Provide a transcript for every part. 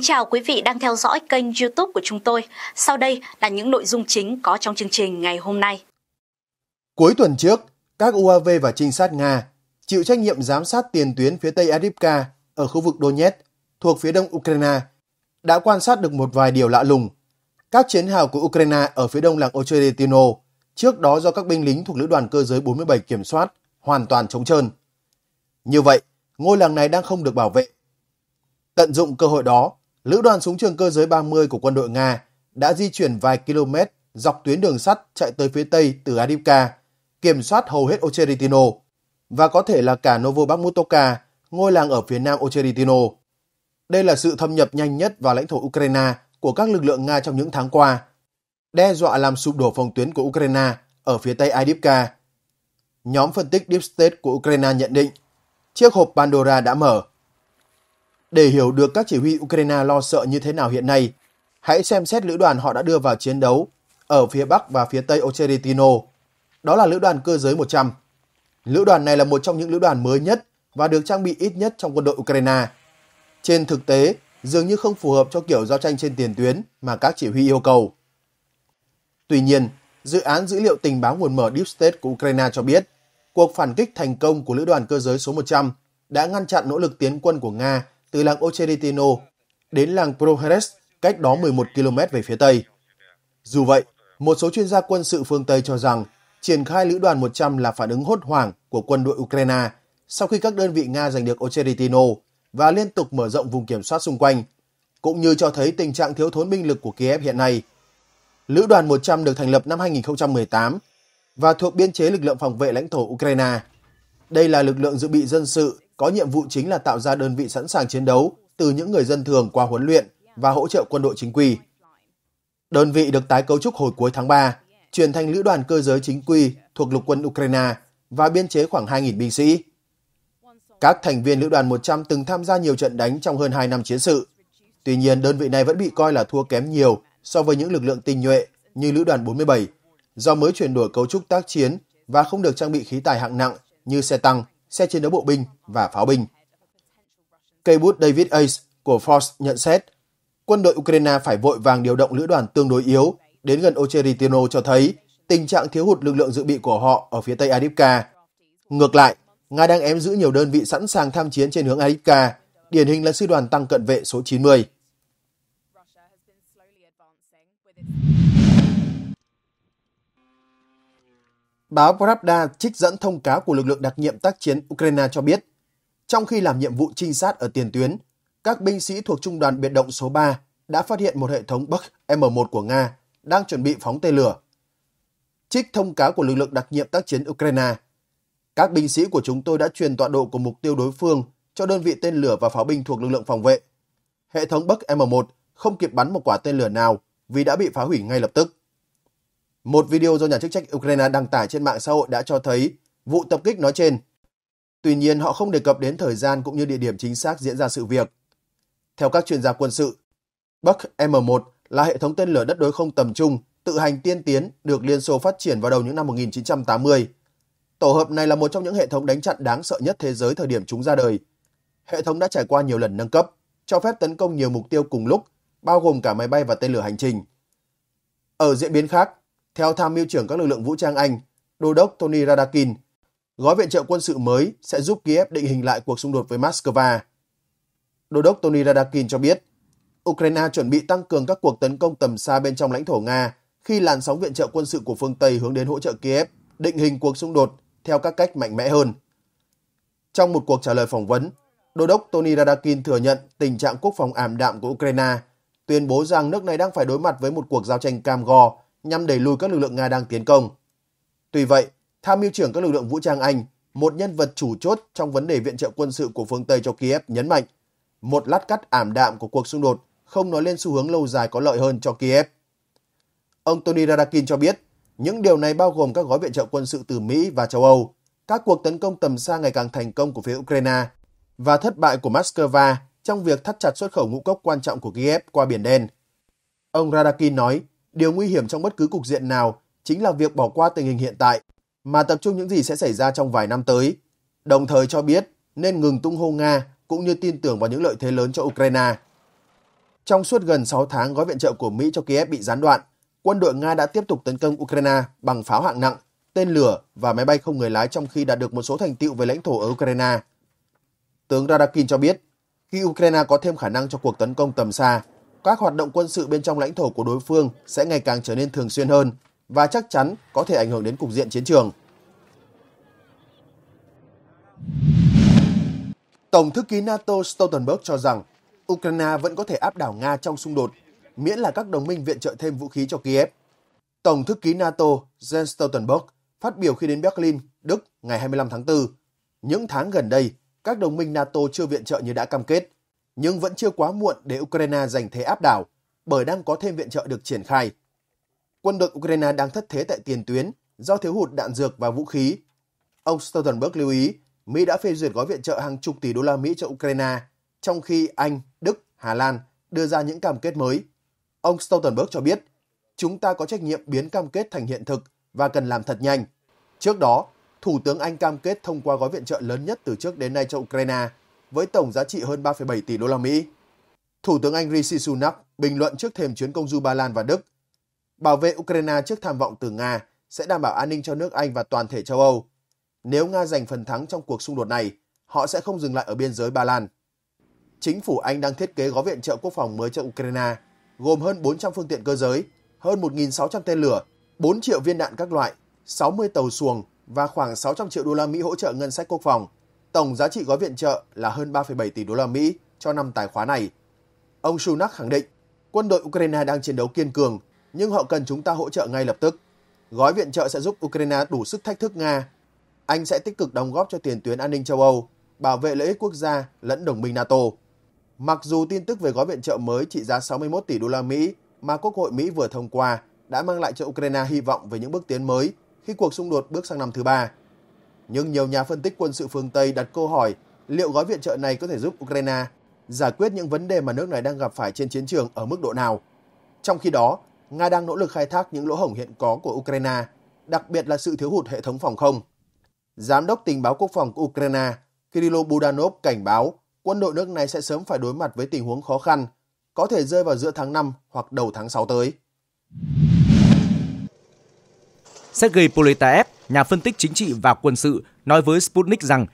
Kính chào quý vị đang theo dõi kênh YouTube của chúng tôi. Sau đây là những nội dung chính có trong chương trình ngày hôm nay. Cuối tuần trước, các UAV và trinh sát Nga chịu trách nhiệm giám sát tiền tuyến phía tây Adipka ở khu vực Donetsk thuộc phía đông Ukraine đã quan sát được một vài điều lạ lùng. Các chiến hào của Ukraine ở phía đông làng Ocheretino trước đó do các binh lính thuộc lữ đoàn cơ giới 47 kiểm soát hoàn toàn trống trơn. Như vậy, ngôi làng này đang không được bảo vệ. Tận dụng cơ hội đó, lữ đoàn súng trường cơ giới 30 của quân đội Nga đã di chuyển vài km dọc tuyến đường sắt chạy tới phía tây từ Adivka, kiểm soát hầu hết Ocheritino và có thể là cả Novobakhmutovka, ngôi làng ở phía nam Ocheritino. Đây là sự thâm nhập nhanh nhất vào lãnh thổ Ukraine của các lực lượng Nga trong những tháng qua, đe dọa làm sụp đổ phòng tuyến của Ukraine ở phía tây Adivka. Nhóm phân tích Deep State của Ukraine nhận định chiếc hộp Pandora đã mở để hiểu được các chỉ huy Ukraine lo sợ như thế nào hiện nay, hãy xem xét lữ đoàn họ đã đưa vào chiến đấu ở phía Bắc và phía Tây Ocheretino. Đó là lữ đoàn cơ giới 100. Lữ đoàn này là một trong những lữ đoàn mới nhất và được trang bị ít nhất trong quân đội Ukraine. Trên thực tế, dường như không phù hợp cho kiểu giao tranh trên tiền tuyến mà các chỉ huy yêu cầu. Tuy nhiên, dự án dữ liệu tình báo nguồn mở Deep State của Ukraine cho biết, cuộc phản kích thành công của lữ đoàn cơ giới số 100 đã ngăn chặn nỗ lực tiến quân của Nga từ làng Oceritino đến làng Proheres cách đó 11 km về phía Tây. Dù vậy, một số chuyên gia quân sự phương Tây cho rằng triển khai lữ đoàn 100 là phản ứng hốt hoảng của quân đội Ukraine sau khi các đơn vị Nga giành được Ocheritino và liên tục mở rộng vùng kiểm soát xung quanh, cũng như cho thấy tình trạng thiếu thốn binh lực của Kiev hiện nay. Lữ đoàn 100 được thành lập năm 2018 và thuộc biên chế lực lượng phòng vệ lãnh thổ Ukraine. Đây là lực lượng dự bị dân sự có nhiệm vụ chính là tạo ra đơn vị sẵn sàng chiến đấu từ những người dân thường qua huấn luyện và hỗ trợ quân đội chính quy. Đơn vị được tái cấu trúc hồi cuối tháng 3, chuyển thành lữ đoàn cơ giới chính quy thuộc lục quân Ukraine và biên chế khoảng 2.000 binh sĩ. Các thành viên lữ đoàn 100 từng tham gia nhiều trận đánh trong hơn 2 năm chiến sự. Tuy nhiên, đơn vị này vẫn bị coi là thua kém nhiều so với những lực lượng tinh nhuệ như lữ đoàn 47, do mới chuyển đổi cấu trúc tác chiến và không được trang bị khí tài hạng nặng như xe tăng, xe chiến đấu bộ binh và pháo binh. Cây bút David Ace của Forbes nhận xét, quân đội Ukraine phải vội vàng điều động lữ đoàn tương đối yếu đến gần Ocheritino cho thấy tình trạng thiếu hụt lực lượng dự bị của họ ở phía tây Adipka. Ngược lại, Nga đang ém giữ nhiều đơn vị sẵn sàng tham chiến trên hướng Adipka, điển hình là sư đoàn tăng cận vệ số 90. Báo Pravda trích dẫn thông cáo của lực lượng đặc nhiệm tác chiến Ukraine cho biết, trong khi làm nhiệm vụ trinh sát ở tiền tuyến, các binh sĩ thuộc trung đoàn biệt động số 3 đã phát hiện một hệ thống Buk M1 của Nga đang chuẩn bị phóng tên lửa. Trích thông cáo của lực lượng đặc nhiệm tác chiến Ukraine, các binh sĩ của chúng tôi đã truyền tọa độ của mục tiêu đối phương cho đơn vị tên lửa và pháo binh thuộc lực lượng phòng vệ. Hệ thống Buk M1 không kịp bắn một quả tên lửa nào vì đã bị phá hủy ngay lập tức. Một video do nhà chức trách Ukraine đăng tải trên mạng xã hội đã cho thấy vụ tập kích nói trên Tuy nhiên họ không đề cập đến thời gian cũng như địa điểm chính xác diễn ra sự việc. Theo các chuyên gia quân sự, Buck M1 là hệ thống tên lửa đất đối không tầm trung, tự hành tiên tiến được Liên Xô phát triển vào đầu những năm 1980. Tổ hợp này là một trong những hệ thống đánh chặn đáng sợ nhất thế giới thời điểm chúng ra đời. Hệ thống đã trải qua nhiều lần nâng cấp, cho phép tấn công nhiều mục tiêu cùng lúc, bao gồm cả máy bay và tên lửa hành trình. Ở diễn biến khác, theo tham mưu trưởng các lực lượng vũ trang Anh, đô đốc Tony Radakin gói viện trợ quân sự mới sẽ giúp Kiev định hình lại cuộc xung đột với Moscow. Đô đốc Tony Radakin cho biết, Ukraine chuẩn bị tăng cường các cuộc tấn công tầm xa bên trong lãnh thổ Nga khi làn sóng viện trợ quân sự của phương Tây hướng đến hỗ trợ Kiev định hình cuộc xung đột theo các cách mạnh mẽ hơn. Trong một cuộc trả lời phỏng vấn, Đô đốc Tony Radakin thừa nhận tình trạng quốc phòng ảm đạm của Ukraine, tuyên bố rằng nước này đang phải đối mặt với một cuộc giao tranh cam go nhằm đẩy lùi các lực lượng Nga đang tiến công. Tuy vậy, Tham mưu trưởng các lực lượng vũ trang Anh, một nhân vật chủ chốt trong vấn đề viện trợ quân sự của phương Tây cho Kiev nhấn mạnh, một lát cắt ảm đạm của cuộc xung đột không nói lên xu hướng lâu dài có lợi hơn cho Kiev. Ông Tony Radakin cho biết, những điều này bao gồm các gói viện trợ quân sự từ Mỹ và châu Âu, các cuộc tấn công tầm xa ngày càng thành công của phía Ukraine và thất bại của Moscow trong việc thắt chặt xuất khẩu ngũ cốc quan trọng của Kiev qua Biển Đen. Ông Radakin nói, điều nguy hiểm trong bất cứ cục diện nào chính là việc bỏ qua tình hình hiện tại mà tập trung những gì sẽ xảy ra trong vài năm tới, đồng thời cho biết nên ngừng tung hô Nga cũng như tin tưởng vào những lợi thế lớn cho Ukraine. Trong suốt gần 6 tháng gói viện trợ của Mỹ cho Kiev bị gián đoạn, quân đội Nga đã tiếp tục tấn công Ukraine bằng pháo hạng nặng, tên lửa và máy bay không người lái trong khi đạt được một số thành tựu về lãnh thổ ở Ukraine. Tướng Radakin cho biết, khi Ukraine có thêm khả năng cho cuộc tấn công tầm xa, các hoạt động quân sự bên trong lãnh thổ của đối phương sẽ ngày càng trở nên thường xuyên hơn và chắc chắn có thể ảnh hưởng đến cục diện chiến trường. Tổng thư ký NATO Stoltenberg cho rằng Ukraine vẫn có thể áp đảo Nga trong xung đột, miễn là các đồng minh viện trợ thêm vũ khí cho Kiev. Tổng thư ký NATO Jens Stoltenberg phát biểu khi đến Berlin, Đức ngày 25 tháng 4. Những tháng gần đây, các đồng minh NATO chưa viện trợ như đã cam kết, nhưng vẫn chưa quá muộn để Ukraine giành thế áp đảo, bởi đang có thêm viện trợ được triển khai quân đội Ukraine đang thất thế tại tiền tuyến do thiếu hụt đạn dược và vũ khí. Ông Stoltenberg lưu ý, Mỹ đã phê duyệt gói viện trợ hàng chục tỷ đô la Mỹ cho Ukraine, trong khi Anh, Đức, Hà Lan đưa ra những cam kết mới. Ông Stoltenberg cho biết, chúng ta có trách nhiệm biến cam kết thành hiện thực và cần làm thật nhanh. Trước đó, Thủ tướng Anh cam kết thông qua gói viện trợ lớn nhất từ trước đến nay cho Ukraine với tổng giá trị hơn 3,7 tỷ đô la Mỹ. Thủ tướng Anh Rishi Sunak bình luận trước thềm chuyến công du Ba Lan và Đức bảo vệ Ukraine trước tham vọng từ Nga sẽ đảm bảo an ninh cho nước Anh và toàn thể châu Âu. Nếu Nga giành phần thắng trong cuộc xung đột này, họ sẽ không dừng lại ở biên giới Ba Lan. Chính phủ Anh đang thiết kế gói viện trợ quốc phòng mới cho Ukraine, gồm hơn 400 phương tiện cơ giới, hơn 1.600 tên lửa, 4 triệu viên đạn các loại, 60 tàu xuồng và khoảng 600 triệu đô la Mỹ hỗ trợ ngân sách quốc phòng. Tổng giá trị gói viện trợ là hơn 3,7 tỷ đô la Mỹ cho năm tài khóa này. Ông Sunak khẳng định, quân đội Ukraine đang chiến đấu kiên cường nhưng họ cần chúng ta hỗ trợ ngay lập tức. Gói viện trợ sẽ giúp Ukraine đủ sức thách thức Nga. Anh sẽ tích cực đóng góp cho tiền tuyến an ninh châu Âu, bảo vệ lợi ích quốc gia lẫn đồng minh NATO. Mặc dù tin tức về gói viện trợ mới trị giá 61 tỷ đô la Mỹ mà Quốc hội Mỹ vừa thông qua đã mang lại cho Ukraine hy vọng về những bước tiến mới khi cuộc xung đột bước sang năm thứ ba. Nhưng nhiều nhà phân tích quân sự phương Tây đặt câu hỏi liệu gói viện trợ này có thể giúp Ukraine giải quyết những vấn đề mà nước này đang gặp phải trên chiến trường ở mức độ nào. Trong khi đó, Nga đang nỗ lực khai thác những lỗ hổng hiện có của Ukraine, đặc biệt là sự thiếu hụt hệ thống phòng không. Giám đốc tình báo quốc phòng Ukraine Kirill Budanov cảnh báo quân đội nước này sẽ sớm phải đối mặt với tình huống khó khăn, có thể rơi vào giữa tháng 5 hoặc đầu tháng 6 tới. Sergei Politaev, nhà phân tích chính trị và quân sự, nói với Sputnik rằng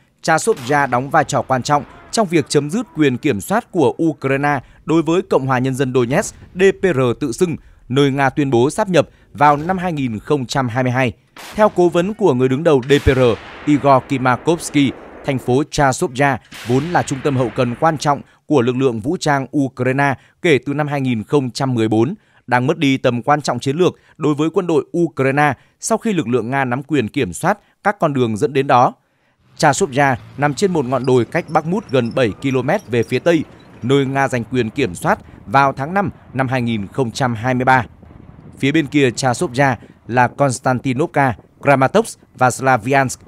Ra đóng vai trò quan trọng trong việc chấm dứt quyền kiểm soát của Ukraine đối với Cộng hòa Nhân dân Donetsk DPR tự xưng nơi Nga tuyên bố sáp nhập vào năm 2022. Theo cố vấn của người đứng đầu DPR Igor Kimakovsky, thành phố Chasovya vốn là trung tâm hậu cần quan trọng của lực lượng vũ trang Ukraine kể từ năm 2014, đang mất đi tầm quan trọng chiến lược đối với quân đội Ukraine sau khi lực lượng Nga nắm quyền kiểm soát các con đường dẫn đến đó. Chasovya nằm trên một ngọn đồi cách Bakhmut gần 7 km về phía tây, nơi Nga giành quyền kiểm soát vào tháng 5 năm 2023. Phía bên kia Chasovya là Konstantinovka, Kramatorsk và Slaviansk.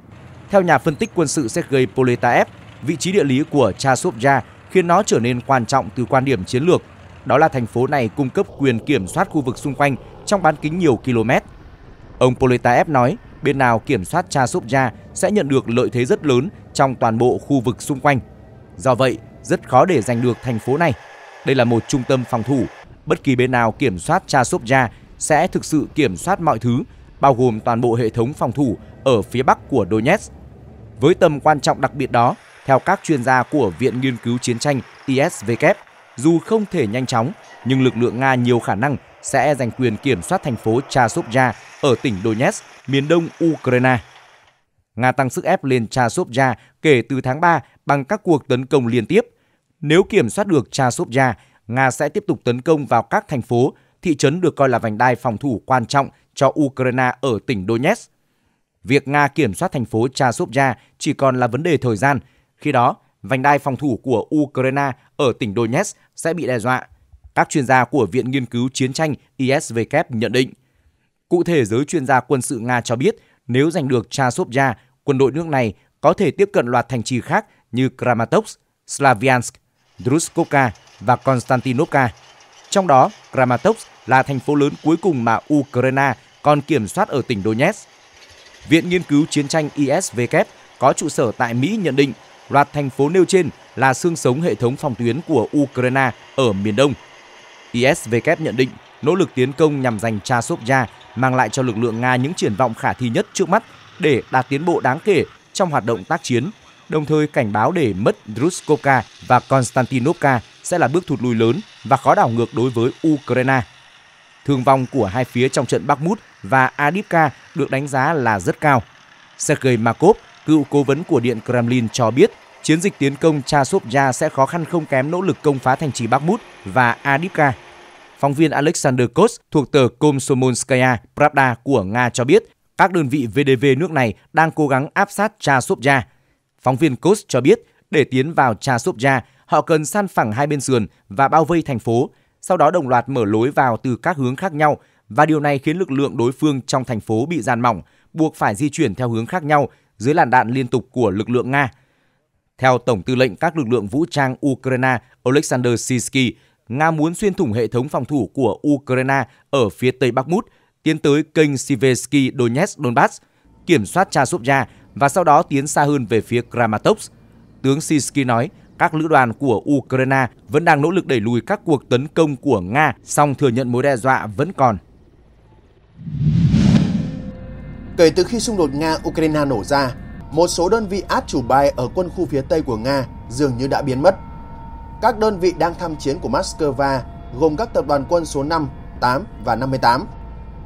Theo nhà phân tích quân sự Sergei Poletaev, vị trí địa lý của Chasovya khiến nó trở nên quan trọng từ quan điểm chiến lược. Đó là thành phố này cung cấp quyền kiểm soát khu vực xung quanh trong bán kính nhiều km. Ông Poletaev nói, bên nào kiểm soát Chasovya sẽ nhận được lợi thế rất lớn trong toàn bộ khu vực xung quanh. Do vậy, rất khó để giành được thành phố này. Đây là một trung tâm phòng thủ, bất kỳ bên nào kiểm soát Chasovja sẽ thực sự kiểm soát mọi thứ, bao gồm toàn bộ hệ thống phòng thủ ở phía bắc của Donetsk. Với tầm quan trọng đặc biệt đó, theo các chuyên gia của Viện Nghiên cứu Chiến tranh ISVK, dù không thể nhanh chóng, nhưng lực lượng Nga nhiều khả năng sẽ giành quyền kiểm soát thành phố Chasovja ở tỉnh Donetsk, miền đông Ukraine. Nga tăng sức ép lên Chasovja kể từ tháng 3 bằng các cuộc tấn công liên tiếp, nếu kiểm soát được Chasovya, Nga sẽ tiếp tục tấn công vào các thành phố, thị trấn được coi là vành đai phòng thủ quan trọng cho Ukraine ở tỉnh Donetsk. Việc Nga kiểm soát thành phố Chasovya chỉ còn là vấn đề thời gian. Khi đó, vành đai phòng thủ của Ukraine ở tỉnh Donetsk sẽ bị đe dọa. Các chuyên gia của Viện Nghiên cứu Chiến tranh ISVK nhận định. Cụ thể, giới chuyên gia quân sự Nga cho biết nếu giành được Chasovya, quân đội nước này có thể tiếp cận loạt thành trì khác như Kramatorsk, Slaviansk Druskovka và Konstantinovka. Trong đó, Kramatorsk là thành phố lớn cuối cùng mà Ukraine còn kiểm soát ở tỉnh Donetsk. Viện Nghiên cứu Chiến tranh ISW có trụ sở tại Mỹ nhận định loạt thành phố nêu trên là xương sống hệ thống phòng tuyến của Ukraine ở miền Đông. ISW nhận định nỗ lực tiến công nhằm giành Chasovya mang lại cho lực lượng Nga những triển vọng khả thi nhất trước mắt để đạt tiến bộ đáng kể trong hoạt động tác chiến đồng thời cảnh báo để mất Druzkovka và Konstantinovka sẽ là bước thụt lùi lớn và khó đảo ngược đối với Ukraine. Thương vong của hai phía trong trận Bakhmut và Adivka được đánh giá là rất cao. Sergei Makov, cựu cố vấn của Điện Kremlin cho biết chiến dịch tiến công Chasovya sẽ khó khăn không kém nỗ lực công phá thành trì Bakhmut và Adivka. Phóng viên Alexander Kos thuộc tờ Komsomolskaya Pravda của Nga cho biết các đơn vị VDV nước này đang cố gắng áp sát Chasovya Phóng viên Coast cho biết, để tiến vào Chasovja, họ cần san phẳng hai bên sườn và bao vây thành phố, sau đó đồng loạt mở lối vào từ các hướng khác nhau và điều này khiến lực lượng đối phương trong thành phố bị giàn mỏng, buộc phải di chuyển theo hướng khác nhau dưới làn đạn liên tục của lực lượng Nga. Theo Tổng tư lệnh các lực lượng vũ trang Ukraine Oleksandr Sisky, Nga muốn xuyên thủng hệ thống phòng thủ của Ukraine ở phía tây Bắc Mút, tiến tới kênh Siversky Donetsk Donbass, kiểm soát Chasovia và sau đó tiến xa hơn về phía Kramatorsk. Tướng Sisky nói, các lữ đoàn của Ukraine vẫn đang nỗ lực đẩy lùi các cuộc tấn công của Nga, song thừa nhận mối đe dọa vẫn còn. Kể từ khi xung đột Nga-Ukraine nổ ra, một số đơn vị át chủ bài ở quân khu phía Tây của Nga dường như đã biến mất. Các đơn vị đang tham chiến của Moscow gồm các tập đoàn quân số 5, 8 và 58,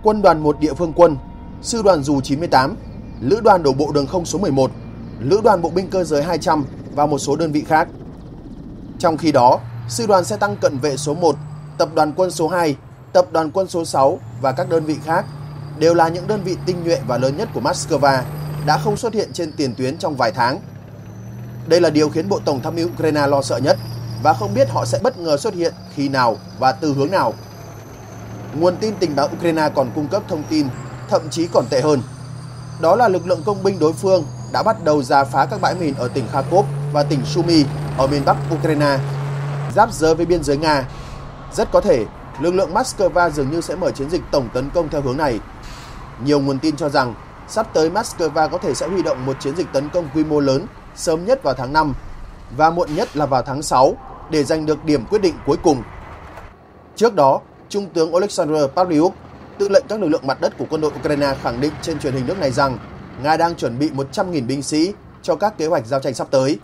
quân đoàn một địa phương quân, sư đoàn dù 98 Lữ đoàn đổ bộ đường không số 11, Lữ đoàn bộ binh cơ giới 200 và một số đơn vị khác. Trong khi đó, Sư đoàn xe tăng cận vệ số 1, Tập đoàn quân số 2, Tập đoàn quân số 6 và các đơn vị khác đều là những đơn vị tinh nhuệ và lớn nhất của Moscow đã không xuất hiện trên tiền tuyến trong vài tháng. Đây là điều khiến Bộ Tổng tham mưu Ukraine lo sợ nhất và không biết họ sẽ bất ngờ xuất hiện khi nào và từ hướng nào. Nguồn tin tình báo Ukraine còn cung cấp thông tin thậm chí còn tệ hơn đó là lực lượng công binh đối phương đã bắt đầu giả phá các bãi mìn ở tỉnh Kharkov và tỉnh Sumy ở miền bắc Ukraine, giáp giới với biên giới Nga. Rất có thể, lực lượng Moscow dường như sẽ mở chiến dịch tổng tấn công theo hướng này. Nhiều nguồn tin cho rằng, sắp tới Moscow có thể sẽ huy động một chiến dịch tấn công quy mô lớn sớm nhất vào tháng 5 và muộn nhất là vào tháng 6 để giành được điểm quyết định cuối cùng. Trước đó, Trung tướng Alexander Pavlyuk tư lệnh các lực lượng mặt đất của quân đội Ukraine khẳng định trên truyền hình nước này rằng Nga đang chuẩn bị 100.000 binh sĩ cho các kế hoạch giao tranh sắp tới.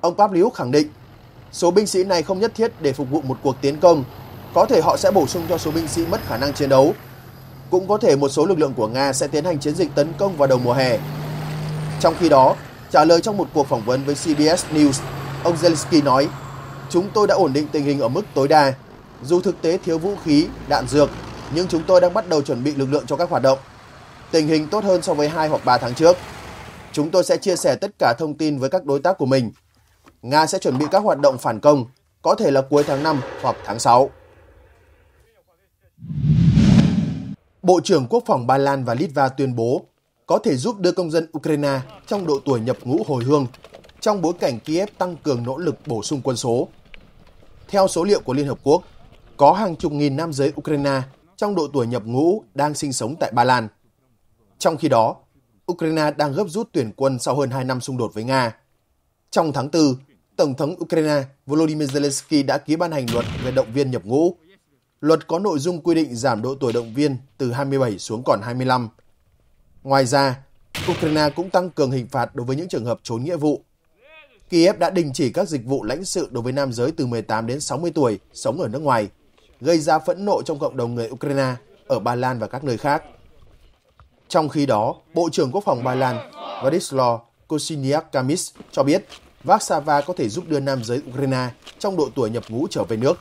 Ông Pavliuk khẳng định, số binh sĩ này không nhất thiết để phục vụ một cuộc tiến công, có thể họ sẽ bổ sung cho số binh sĩ mất khả năng chiến đấu. Cũng có thể một số lực lượng của Nga sẽ tiến hành chiến dịch tấn công vào đầu mùa hè. Trong khi đó, trả lời trong một cuộc phỏng vấn với CBS News, ông Zelensky nói, chúng tôi đã ổn định tình hình ở mức tối đa, dù thực tế thiếu vũ khí, đạn dược nhưng chúng tôi đang bắt đầu chuẩn bị lực lượng cho các hoạt động. Tình hình tốt hơn so với 2 hoặc 3 tháng trước. Chúng tôi sẽ chia sẻ tất cả thông tin với các đối tác của mình. Nga sẽ chuẩn bị các hoạt động phản công, có thể là cuối tháng 5 hoặc tháng 6. Bộ trưởng Quốc phòng Ba Lan và Litva tuyên bố có thể giúp đưa công dân Ukraine trong độ tuổi nhập ngũ hồi hương trong bối cảnh Kiev tăng cường nỗ lực bổ sung quân số. Theo số liệu của Liên Hợp Quốc, có hàng chục nghìn nam giới Ukraine trong độ tuổi nhập ngũ đang sinh sống tại Ba Lan. Trong khi đó, Ukraine đang gấp rút tuyển quân sau hơn 2 năm xung đột với Nga. Trong tháng 4, Tổng thống Ukraine Volodymyr Zelensky đã ký ban hành luật về động viên nhập ngũ. Luật có nội dung quy định giảm độ tuổi động viên từ 27 xuống còn 25. Ngoài ra, Ukraine cũng tăng cường hình phạt đối với những trường hợp trốn nghĩa vụ. Kiev đã đình chỉ các dịch vụ lãnh sự đối với nam giới từ 18 đến 60 tuổi sống ở nước ngoài – gây ra phẫn nộ trong cộng đồng người Ukraine ở Ba Lan và các nơi khác. Trong khi đó, Bộ trưởng Quốc phòng Ba Lan Vladislav Kosiniak Kamis cho biết Warsaw có thể giúp đưa nam giới Ukraine trong độ tuổi nhập ngũ trở về nước.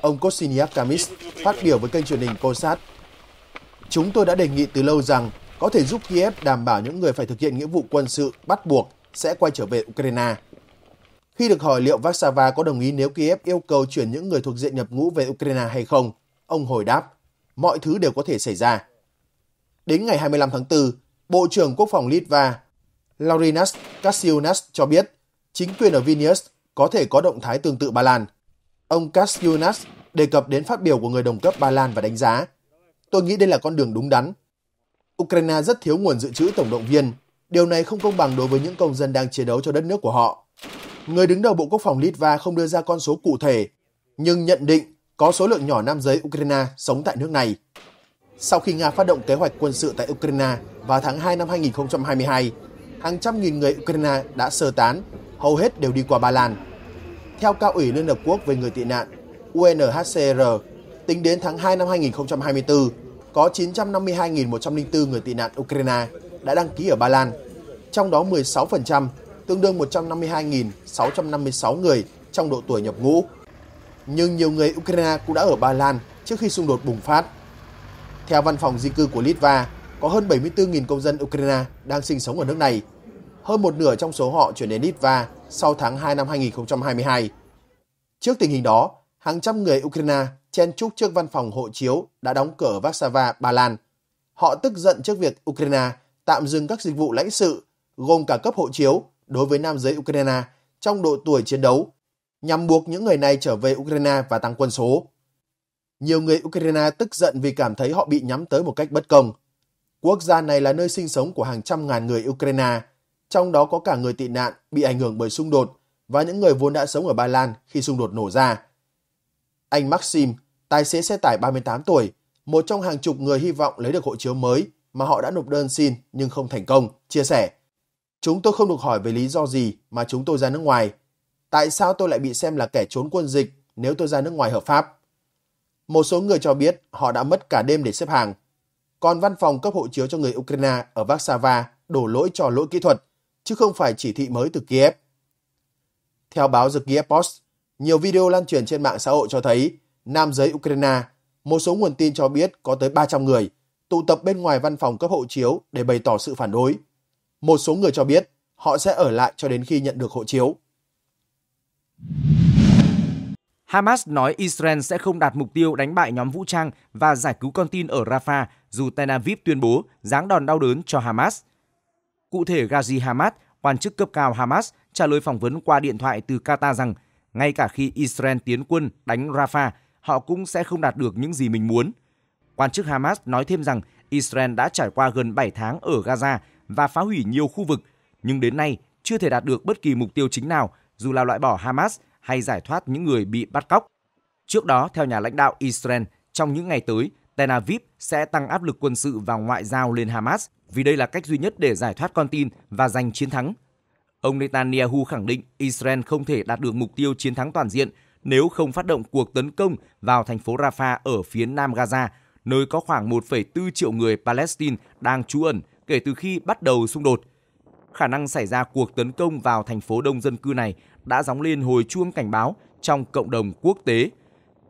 Ông Kosiniak Kamis phát biểu với kênh truyền hình Polsat, Chúng tôi đã đề nghị từ lâu rằng có thể giúp Kiev đảm bảo những người phải thực hiện nghĩa vụ quân sự bắt buộc sẽ quay trở về Ukraine khi được hỏi liệu Warsaw có đồng ý nếu Kiev yêu cầu chuyển những người thuộc diện nhập ngũ về Ukraine hay không, ông hồi đáp, mọi thứ đều có thể xảy ra. Đến ngày 25 tháng 4, Bộ trưởng Quốc phòng Litva Laurinas Kasiunas cho biết chính quyền ở Vilnius có thể có động thái tương tự Ba Lan. Ông Kasiunas đề cập đến phát biểu của người đồng cấp Ba Lan và đánh giá, tôi nghĩ đây là con đường đúng đắn. Ukraine rất thiếu nguồn dự trữ tổng động viên, điều này không công bằng đối với những công dân đang chiến đấu cho đất nước của họ người đứng đầu Bộ Quốc phòng Litva không đưa ra con số cụ thể, nhưng nhận định có số lượng nhỏ nam giới Ukraine sống tại nước này. Sau khi Nga phát động kế hoạch quân sự tại Ukraine vào tháng 2 năm 2022, hàng trăm nghìn người Ukraine đã sơ tán, hầu hết đều đi qua Ba Lan. Theo Cao ủy Liên Hợp Quốc về người tị nạn, UNHCR, tính đến tháng 2 năm 2024, có 952.104 người tị nạn Ukraine đã đăng ký ở Ba Lan, trong đó 16% tương đương 152.656 người trong độ tuổi nhập ngũ. Nhưng nhiều người Ukraine cũng đã ở Ba Lan trước khi xung đột bùng phát. Theo văn phòng di cư của Litva, có hơn 74.000 công dân Ukraine đang sinh sống ở nước này. Hơn một nửa trong số họ chuyển đến Litva sau tháng 2 năm 2022. Trước tình hình đó, hàng trăm người Ukraine chen chúc trước văn phòng hộ chiếu đã đóng cửa ở Warsaw, Ba Lan. Họ tức giận trước việc Ukraine tạm dừng các dịch vụ lãnh sự, gồm cả cấp hộ chiếu đối với nam giới Ukraine trong độ tuổi chiến đấu nhằm buộc những người này trở về Ukraine và tăng quân số. Nhiều người Ukraine tức giận vì cảm thấy họ bị nhắm tới một cách bất công. Quốc gia này là nơi sinh sống của hàng trăm ngàn người Ukraine, trong đó có cả người tị nạn bị ảnh hưởng bởi xung đột và những người vốn đã sống ở Ba Lan khi xung đột nổ ra. Anh Maxim, tài xế xe tải 38 tuổi, một trong hàng chục người hy vọng lấy được hộ chiếu mới mà họ đã nộp đơn xin nhưng không thành công, chia sẻ. Chúng tôi không được hỏi về lý do gì mà chúng tôi ra nước ngoài. Tại sao tôi lại bị xem là kẻ trốn quân dịch nếu tôi ra nước ngoài hợp pháp? Một số người cho biết họ đã mất cả đêm để xếp hàng. Còn văn phòng cấp hộ chiếu cho người Ukraine ở Warsawa đổ lỗi cho lỗi kỹ thuật, chứ không phải chỉ thị mới từ Kiev. Theo báo The Kiev Post, nhiều video lan truyền trên mạng xã hội cho thấy nam giới Ukraine, một số nguồn tin cho biết có tới 300 người, tụ tập bên ngoài văn phòng cấp hộ chiếu để bày tỏ sự phản đối. Một số người cho biết họ sẽ ở lại cho đến khi nhận được hộ chiếu. Hamas nói Israel sẽ không đạt mục tiêu đánh bại nhóm vũ trang và giải cứu con tin ở Rafah dù Tel Aviv tuyên bố giáng đòn đau đớn cho Hamas. Cụ thể, gazi Hamas, quan chức cấp cao Hamas, trả lời phỏng vấn qua điện thoại từ Qatar rằng ngay cả khi Israel tiến quân đánh Rafah, họ cũng sẽ không đạt được những gì mình muốn. Quan chức Hamas nói thêm rằng Israel đã trải qua gần 7 tháng ở Gaza và phá hủy nhiều khu vực, nhưng đến nay chưa thể đạt được bất kỳ mục tiêu chính nào dù là loại bỏ Hamas hay giải thoát những người bị bắt cóc. Trước đó, theo nhà lãnh đạo Israel, trong những ngày tới, Tel Aviv sẽ tăng áp lực quân sự và ngoại giao lên Hamas vì đây là cách duy nhất để giải thoát con tin và giành chiến thắng. Ông Netanyahu khẳng định Israel không thể đạt được mục tiêu chiến thắng toàn diện nếu không phát động cuộc tấn công vào thành phố Rafah ở phía nam Gaza, nơi có khoảng 1,4 triệu người Palestine đang trú ẩn kể từ khi bắt đầu xung đột. Khả năng xảy ra cuộc tấn công vào thành phố đông dân cư này đã gióng lên hồi chuông cảnh báo trong cộng đồng quốc tế.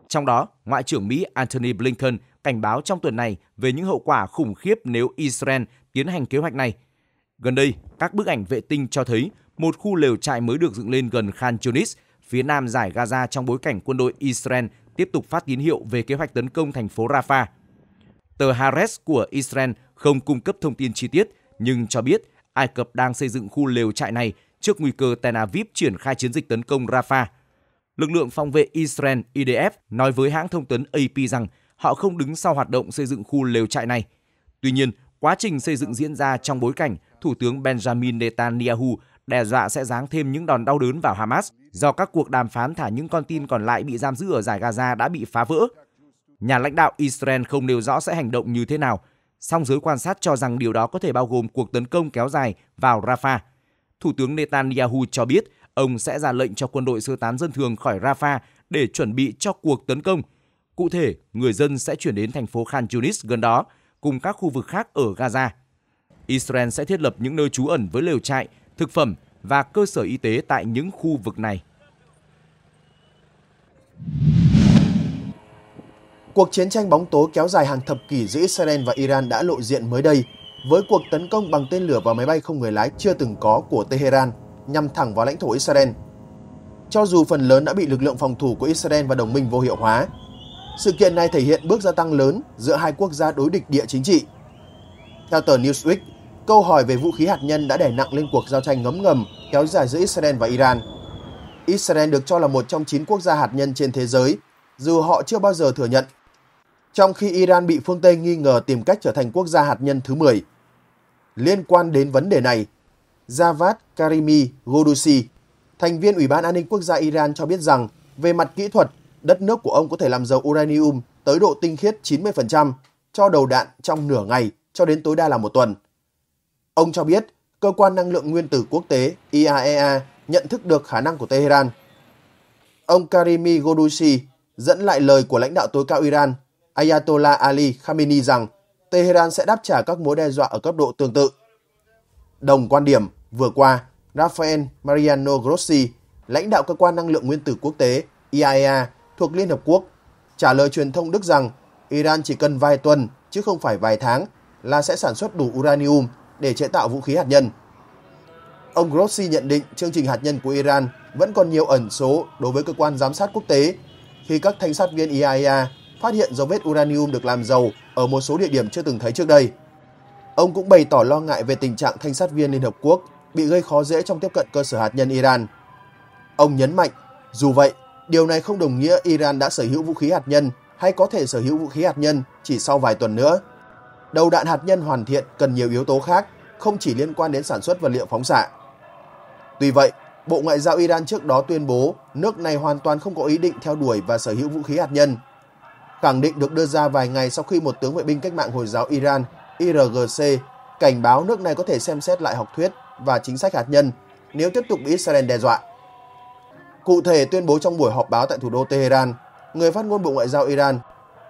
Trong đó, Ngoại trưởng Mỹ Antony Blinken cảnh báo trong tuần này về những hậu quả khủng khiếp nếu Israel tiến hành kế hoạch này. Gần đây, các bức ảnh vệ tinh cho thấy một khu lều trại mới được dựng lên gần Khan Yunis, phía nam giải Gaza trong bối cảnh quân đội Israel tiếp tục phát tín hiệu về kế hoạch tấn công thành phố Rafah. Tờ Haaretz của Israel không cung cấp thông tin chi tiết nhưng cho biết Ai Cập đang xây dựng khu lều trại này trước nguy cơ Tel Aviv triển khai chiến dịch tấn công Rafah. Lực lượng phòng vệ Israel IDF nói với hãng thông tấn AP rằng họ không đứng sau hoạt động xây dựng khu lều trại này. Tuy nhiên, quá trình xây dựng diễn ra trong bối cảnh Thủ tướng Benjamin Netanyahu đe dọa sẽ giáng thêm những đòn đau đớn vào Hamas do các cuộc đàm phán thả những con tin còn lại bị giam giữ ở giải Gaza đã bị phá vỡ. Nhà lãnh đạo Israel không nêu rõ sẽ hành động như thế nào, Song giới quan sát cho rằng điều đó có thể bao gồm cuộc tấn công kéo dài vào Rafah. Thủ tướng Netanyahu cho biết ông sẽ ra lệnh cho quân đội sơ tán dân thường khỏi Rafah để chuẩn bị cho cuộc tấn công. Cụ thể, người dân sẽ chuyển đến thành phố Khan Yunis gần đó, cùng các khu vực khác ở Gaza. Israel sẽ thiết lập những nơi trú ẩn với lều trại, thực phẩm và cơ sở y tế tại những khu vực này. Cuộc chiến tranh bóng tối kéo dài hàng thập kỷ giữa Israel và Iran đã lộ diện mới đây với cuộc tấn công bằng tên lửa và máy bay không người lái chưa từng có của Tehran nhằm thẳng vào lãnh thổ Israel. Cho dù phần lớn đã bị lực lượng phòng thủ của Israel và đồng minh vô hiệu hóa, sự kiện này thể hiện bước gia tăng lớn giữa hai quốc gia đối địch địa chính trị. Theo tờ Newsweek, câu hỏi về vũ khí hạt nhân đã đè nặng lên cuộc giao tranh ngấm ngầm kéo dài giữa Israel và Iran. Israel được cho là một trong 9 quốc gia hạt nhân trên thế giới, dù họ chưa bao giờ thừa nhận trong khi Iran bị phương Tây nghi ngờ tìm cách trở thành quốc gia hạt nhân thứ 10. Liên quan đến vấn đề này, Javad Karimi Godusi, thành viên Ủy ban An ninh Quốc gia Iran cho biết rằng về mặt kỹ thuật, đất nước của ông có thể làm dầu uranium tới độ tinh khiết 90% cho đầu đạn trong nửa ngày cho đến tối đa là một tuần. Ông cho biết cơ quan năng lượng nguyên tử quốc tế IAEA e nhận thức được khả năng của Tehran. Ông Karimi Godusi dẫn lại lời của lãnh đạo tối cao Iran Ayatollah Ali Khamenei rằng Tehran sẽ đáp trả các mối đe dọa ở cấp độ tương tự. Đồng quan điểm, vừa qua, Rafael Mariano Grossi, lãnh đạo cơ quan năng lượng nguyên tử quốc tế IAEA e thuộc Liên Hợp Quốc, trả lời truyền thông Đức rằng Iran chỉ cần vài tuần chứ không phải vài tháng là sẽ sản xuất đủ uranium để chế tạo vũ khí hạt nhân. Ông Grossi nhận định chương trình hạt nhân của Iran vẫn còn nhiều ẩn số đối với cơ quan giám sát quốc tế khi các thanh sát viên IAEA e phát hiện dấu vết uranium được làm giàu ở một số địa điểm chưa từng thấy trước đây. Ông cũng bày tỏ lo ngại về tình trạng thanh sát viên Liên Hợp Quốc bị gây khó dễ trong tiếp cận cơ sở hạt nhân Iran. Ông nhấn mạnh, dù vậy, điều này không đồng nghĩa Iran đã sở hữu vũ khí hạt nhân hay có thể sở hữu vũ khí hạt nhân chỉ sau vài tuần nữa. Đầu đạn hạt nhân hoàn thiện cần nhiều yếu tố khác, không chỉ liên quan đến sản xuất vật liệu phóng xạ. Tuy vậy, Bộ Ngoại giao Iran trước đó tuyên bố nước này hoàn toàn không có ý định theo đuổi và sở hữu vũ khí hạt nhân Khẳng định được đưa ra vài ngày sau khi một tướng vệ binh cách mạng Hồi giáo Iran IRGC cảnh báo nước này có thể xem xét lại học thuyết và chính sách hạt nhân nếu tiếp tục bị Israel đe dọa. Cụ thể tuyên bố trong buổi họp báo tại thủ đô Tehran, người phát ngôn Bộ Ngoại giao Iran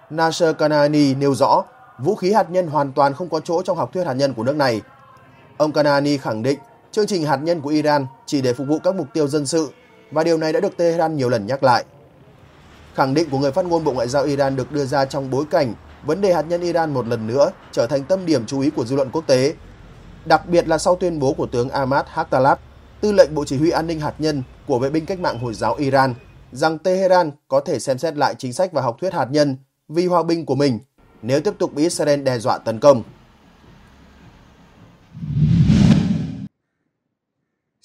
Nasser Kanani nêu rõ vũ khí hạt nhân hoàn toàn không có chỗ trong học thuyết hạt nhân của nước này. Ông Kanani khẳng định chương trình hạt nhân của Iran chỉ để phục vụ các mục tiêu dân sự và điều này đã được Tehran nhiều lần nhắc lại. Khẳng định của người phát ngôn Bộ Ngoại giao Iran được đưa ra trong bối cảnh vấn đề hạt nhân Iran một lần nữa trở thành tâm điểm chú ý của dư luận quốc tế, đặc biệt là sau tuyên bố của tướng Ahmad Haqtalab, tư lệnh Bộ Chỉ huy An ninh Hạt nhân của Vệ binh Cách mạng Hồi giáo Iran, rằng Tehran có thể xem xét lại chính sách và học thuyết hạt nhân vì hòa bình của mình nếu tiếp tục bị Israel đe dọa tấn công.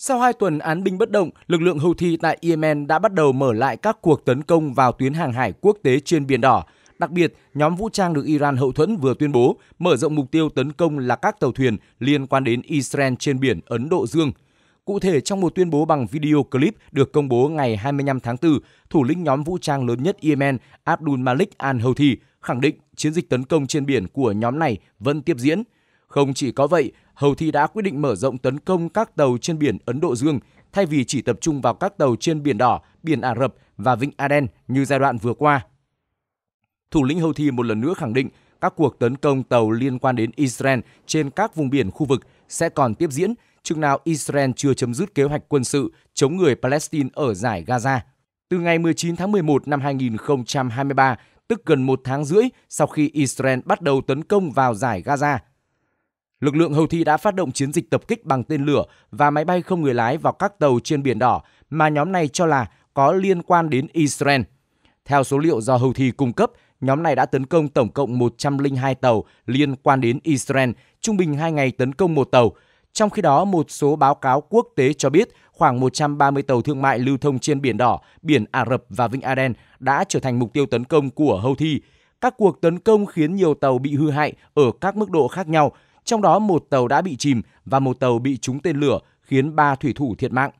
Sau hai tuần án binh bất động, lực lượng Houthi tại Yemen đã bắt đầu mở lại các cuộc tấn công vào tuyến hàng hải quốc tế trên Biển Đỏ. Đặc biệt, nhóm vũ trang được Iran hậu thuẫn vừa tuyên bố mở rộng mục tiêu tấn công là các tàu thuyền liên quan đến Israel trên biển Ấn Độ Dương. Cụ thể, trong một tuyên bố bằng video clip được công bố ngày 25 tháng 4, thủ lĩnh nhóm vũ trang lớn nhất Yemen Abdul Malik al-Houthi khẳng định chiến dịch tấn công trên biển của nhóm này vẫn tiếp diễn – không chỉ có vậy, hầu thi đã quyết định mở rộng tấn công các tàu trên biển Ấn Độ Dương thay vì chỉ tập trung vào các tàu trên biển Đỏ, biển Ả Rập và Vịnh Aden như giai đoạn vừa qua. Thủ lĩnh hầu thi một lần nữa khẳng định các cuộc tấn công tàu liên quan đến Israel trên các vùng biển khu vực sẽ còn tiếp diễn chừng nào Israel chưa chấm dứt kế hoạch quân sự chống người Palestine ở giải Gaza. Từ ngày 19 tháng 11 năm 2023, tức gần một tháng rưỡi sau khi Israel bắt đầu tấn công vào giải Gaza, lực lượng Houthi đã phát động chiến dịch tập kích bằng tên lửa và máy bay không người lái vào các tàu trên Biển Đỏ mà nhóm này cho là có liên quan đến Israel. Theo số liệu do Houthi cung cấp, nhóm này đã tấn công tổng cộng 102 tàu liên quan đến Israel, trung bình 2 ngày tấn công một tàu. Trong khi đó, một số báo cáo quốc tế cho biết khoảng 130 tàu thương mại lưu thông trên Biển Đỏ, Biển Ả Rập và Vịnh Aden đã trở thành mục tiêu tấn công của Houthi. Các cuộc tấn công khiến nhiều tàu bị hư hại ở các mức độ khác nhau – trong đó một tàu đã bị chìm và một tàu bị trúng tên lửa khiến ba thủy thủ thiệt mạng.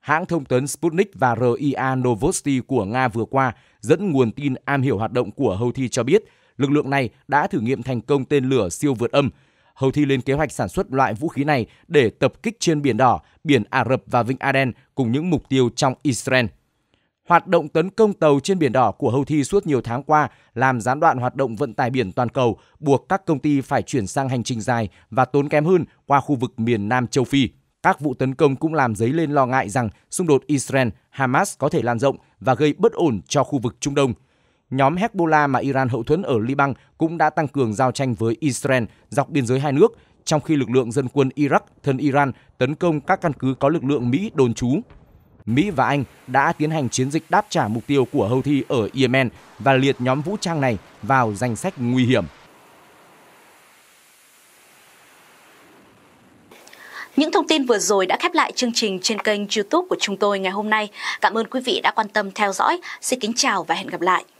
Hãng thông tấn Sputnik và RIA Novosti của Nga vừa qua dẫn nguồn tin am hiểu hoạt động của Houthi cho biết lực lượng này đã thử nghiệm thành công tên lửa siêu vượt âm. Houthi lên kế hoạch sản xuất loại vũ khí này để tập kích trên Biển Đỏ, Biển Ả Rập và Vịnh Aden cùng những mục tiêu trong Israel hoạt động tấn công tàu trên biển đỏ của Houthi suốt nhiều tháng qua làm gián đoạn hoạt động vận tải biển toàn cầu, buộc các công ty phải chuyển sang hành trình dài và tốn kém hơn qua khu vực miền Nam châu Phi. Các vụ tấn công cũng làm dấy lên lo ngại rằng xung đột Israel-Hamas có thể lan rộng và gây bất ổn cho khu vực Trung Đông. Nhóm Hezbollah mà Iran hậu thuẫn ở Liban cũng đã tăng cường giao tranh với Israel dọc biên giới hai nước, trong khi lực lượng dân quân Iraq thân Iran tấn công các căn cứ có lực lượng Mỹ đồn trú. Mỹ và Anh đã tiến hành chiến dịch đáp trả mục tiêu của Houthi ở Yemen và liệt nhóm vũ trang này vào danh sách nguy hiểm. Những thông tin vừa rồi đã khép lại chương trình trên kênh YouTube của chúng tôi ngày hôm nay. Cảm ơn quý vị đã quan tâm theo dõi. Xin kính chào và hẹn gặp lại.